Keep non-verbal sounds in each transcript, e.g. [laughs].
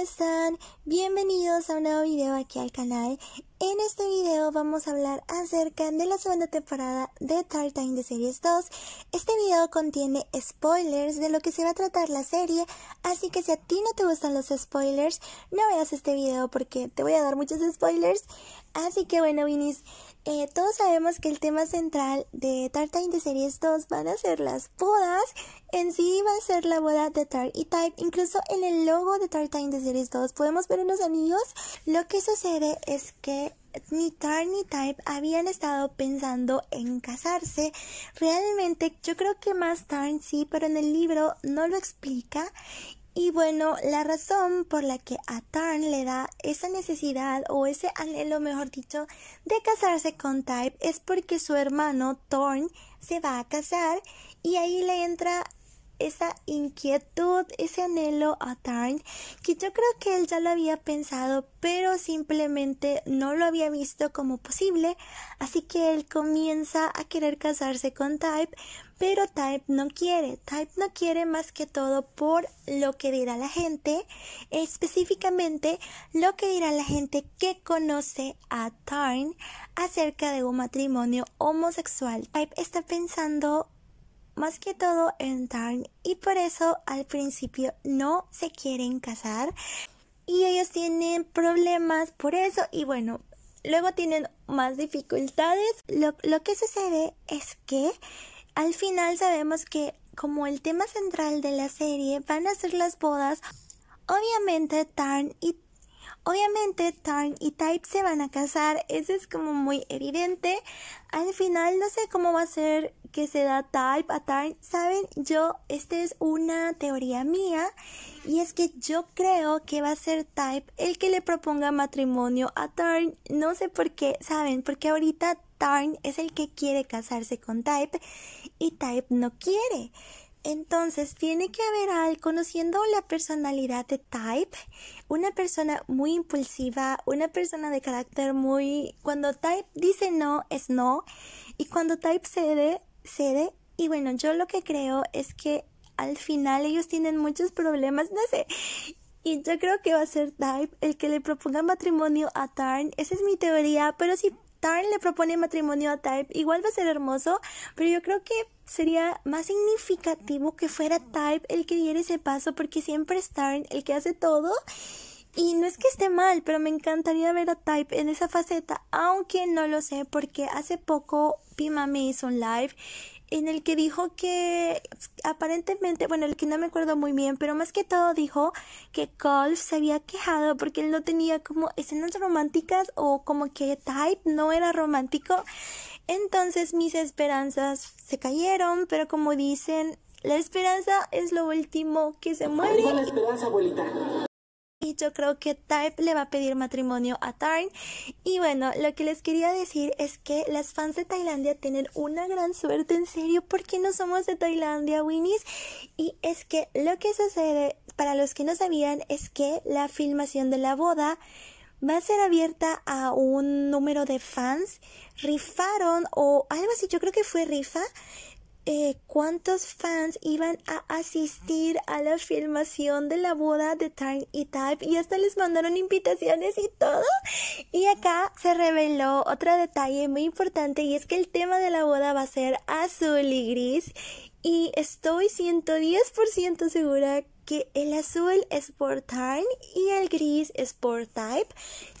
están? Bienvenidos a un nuevo video aquí al canal. En este video vamos a hablar acerca de la segunda temporada de Time de Series 2. Este video contiene spoilers de lo que se va a tratar la serie, así que si a ti no te gustan los spoilers, no veas este video porque te voy a dar muchos spoilers. Así que bueno, Vinis, eh, todos sabemos que el tema central de Time de Series 2 van a ser las bodas. En sí va a ser la boda de Tart y Type. Incluso en el logo de Time de Series 2 podemos ver unos anillos. Lo que sucede es que ni Tar ni Type habían estado pensando en casarse. Realmente yo creo que más Tar sí, pero en el libro no lo explica. Y bueno, la razón por la que a Tarn le da esa necesidad o ese anhelo, mejor dicho, de casarse con Type es porque su hermano Torn se va a casar y ahí le entra esa inquietud, ese anhelo a Tarn, que yo creo que él ya lo había pensado, pero simplemente no lo había visto como posible, así que él comienza a querer casarse con Type, pero Type no quiere, Type no quiere más que todo por lo que dirá la gente, específicamente lo que dirá la gente que conoce a Tarn acerca de un matrimonio homosexual. Type está pensando más que todo en Tarn y por eso al principio no se quieren casar y ellos tienen problemas por eso y bueno, luego tienen más dificultades. Lo, que sucede es que al final sabemos que como el tema central de la serie van a ser las bodas, obviamente Tarn y Obviamente Tarn y Type se van a casar, eso es como muy evidente. Al final no sé cómo va a ser que se da type a Tarn. Saben, yo, esta es una teoría mía y es que yo creo que va a ser type el que le proponga matrimonio a Tarn. No sé por qué, saben, porque ahorita Tarn es el que quiere casarse con type y type no quiere. Entonces tiene que haber al conociendo la personalidad de Type, una persona muy impulsiva, una persona de carácter muy... Cuando Type dice no, es no. Y cuando Type cede, sede. Y bueno, yo lo que creo es que al final ellos tienen muchos problemas, no sé. Y yo creo que va a ser Type el que le proponga matrimonio a Tarn. Esa es mi teoría, pero si Tarn le propone matrimonio a Type, igual va a ser hermoso, pero yo creo que sería más significativo que fuera Type el que diera ese paso, porque siempre es Tarn el que hace todo y no es que esté mal, pero me encantaría ver a Type en esa faceta, aunque no lo sé, porque hace poco Pima me hizo un live en el que dijo que aparentemente, bueno, el que no me acuerdo muy bien, pero más que todo dijo que Colf se había quejado porque él no tenía como escenas románticas o como que Type no era romántico. Entonces mis esperanzas se cayeron, pero como dicen, la esperanza es lo último que se muere. esperanza, yo creo que Type le va a pedir matrimonio a Tarn. Y bueno, lo que les quería decir es que las fans de Tailandia tienen una gran suerte, en serio, porque no somos de Tailandia, Winnies. Y es que lo que sucede, para los que no sabían, es que la filmación de la boda va a ser abierta a un número de fans. Rifaron o algo así, yo creo que fue rifa. Eh, cuántos fans iban a asistir a la filmación de la boda de Time y Type y hasta les mandaron invitaciones y todo. Y acá se reveló otro detalle muy importante y es que el tema de la boda va a ser azul y gris y estoy 110% segura que el azul es por Tarn y el gris es por Type.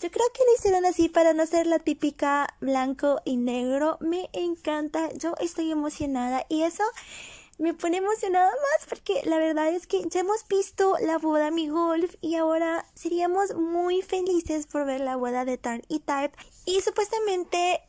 Yo creo que lo hicieron así para no ser la típica blanco y negro. Me encanta, yo estoy emocionada y eso me pone emocionada más porque la verdad es que ya hemos visto la boda Mi Golf y ahora seríamos muy felices por ver la boda de Tarn y Type. Y supuestamente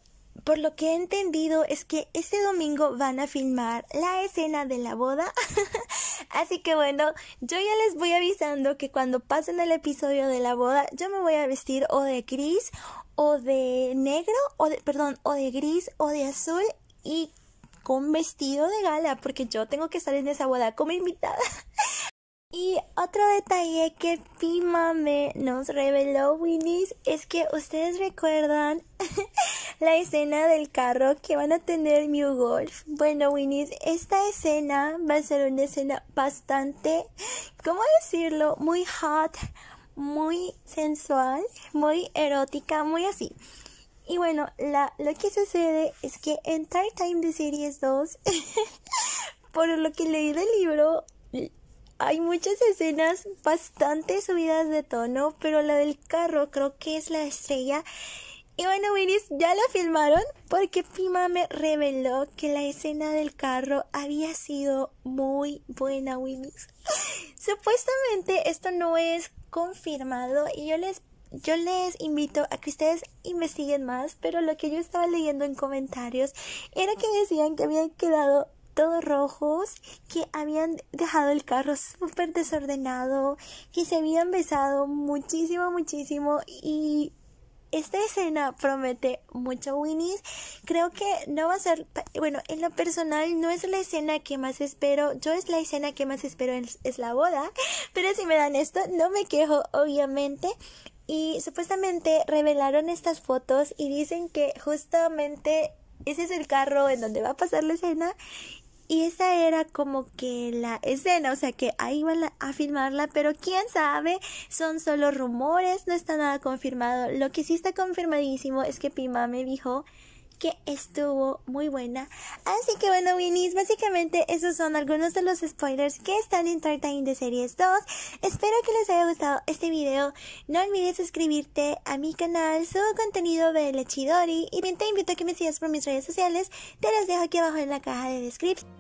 por lo que he entendido es que este domingo van a filmar la escena de la boda. [laughs] Así que bueno, yo ya les voy avisando que cuando pasen el episodio de la boda, yo me voy a vestir o de gris o de negro o de perdón, o de gris o de azul y con vestido de gala porque yo tengo que estar en esa boda como invitada. Y otro detalle que me nos reveló Winnie's es que ustedes recuerdan [laughs] la escena del carro que van a tener New Golf. Bueno, Winnie's, esta escena va a ser una escena bastante, ¿cómo decirlo? Muy hot, muy sensual, muy erótica, muy así. Y bueno, lo que sucede es que en Time Time Series 2, [laughs] por lo que leí del libro, hay muchas escenas bastante subidas de tono, pero la del carro creo que es la estrella. Y bueno, Winnie's, ya la filmaron porque Pima me reveló que la escena del carro había sido muy buena, Winnie's. [laughs] Supuestamente esto no es confirmado y yo les yo les invito a que ustedes investiguen más, pero lo que yo estaba leyendo en comentarios era que decían que habían quedado todos rojos, que habían dejado el carro súper desordenado, que se habían besado muchísimo, muchísimo y esta escena promete mucho Winnie's. Creo que no va a ser, bueno, en lo personal no es la escena que más espero. Yo es la escena que más espero es, es la boda. Pero si me dan esto, no me quejo, obviamente. Y supuestamente revelaron estas fotos y dicen que justamente ese es el carro en donde va a pasar la escena y esa era como que la escena, o sea que ahí van a filmarla, pero quién sabe, son solo rumores, no está nada confirmado. Lo que sí está confirmadísimo es que Pima me dijo que estuvo muy buena. Así que bueno, Winnie's, básicamente esos son algunos de los spoilers que están en Tartine de Series 2. Espero que les haya gustado este video. No olvides suscribirte a mi canal, subo contenido de Lechidori y bien te invito a que me sigas por mis redes sociales. Te las dejo aquí abajo en la caja de descripción.